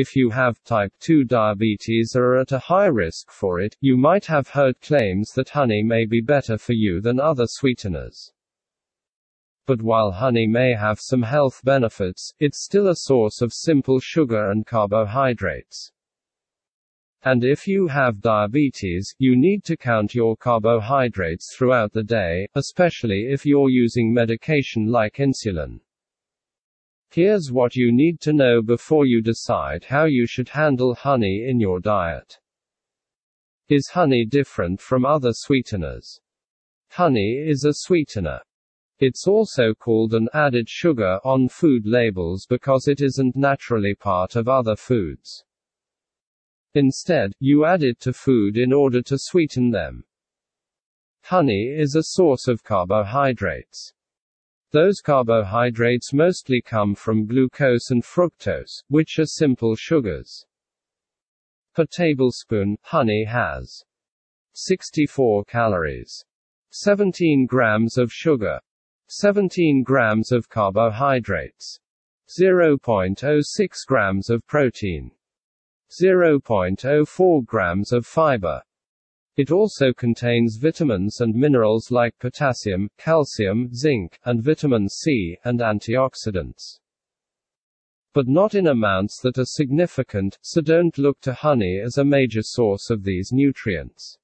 If you have type 2 diabetes or are at a high risk for it, you might have heard claims that honey may be better for you than other sweeteners. But while honey may have some health benefits, it's still a source of simple sugar and carbohydrates. And if you have diabetes, you need to count your carbohydrates throughout the day, especially if you're using medication like insulin. Here's what you need to know before you decide how you should handle honey in your diet. Is honey different from other sweeteners? Honey is a sweetener. It's also called an added sugar on food labels because it isn't naturally part of other foods. Instead, you add it to food in order to sweeten them. Honey is a source of carbohydrates. Those carbohydrates mostly come from glucose and fructose, which are simple sugars. Per tablespoon, honey has 64 calories, 17 grams of sugar, 17 grams of carbohydrates, 0.06 grams of protein, 0.04 grams of fiber, it also contains vitamins and minerals like potassium, calcium, zinc, and vitamin C, and antioxidants. But not in amounts that are significant, so don't look to honey as a major source of these nutrients.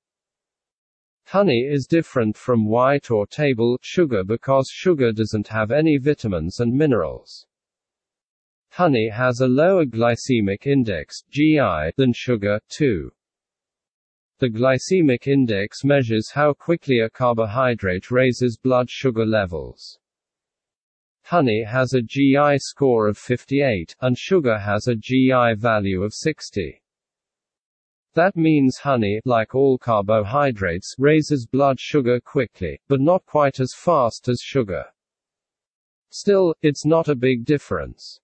Honey is different from white or table sugar because sugar doesn't have any vitamins and minerals. Honey has a lower glycemic index (GI) than sugar too. The glycemic index measures how quickly a carbohydrate raises blood sugar levels. Honey has a GI score of 58, and sugar has a GI value of 60. That means honey, like all carbohydrates, raises blood sugar quickly, but not quite as fast as sugar. Still, it's not a big difference.